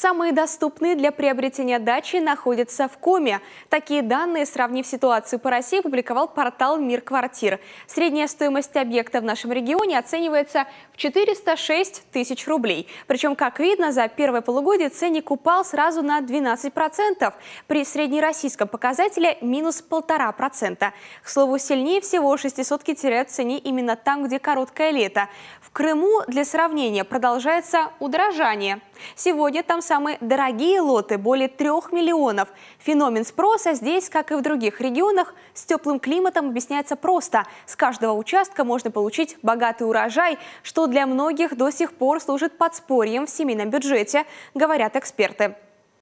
Самые доступные для приобретения дачи находятся в Коме. Такие данные, сравнив ситуацию по России, публиковал портал «Мир квартир». Средняя стоимость объекта в нашем регионе оценивается в 406 тысяч рублей. Причем, как видно, за первое полугодие ценник упал сразу на 12%. При среднероссийском показателе – минус 1,5%. К слову, сильнее всего шестисотки теряют в цене именно там, где короткое лето. В Крыму, для сравнения, продолжается удорожание. Сегодня там самые дорогие лоты – более трех миллионов. Феномен спроса здесь, как и в других регионах, с теплым климатом объясняется просто. С каждого участка можно получить богатый урожай, что для многих до сих пор служит подспорьем в семейном бюджете, говорят эксперты.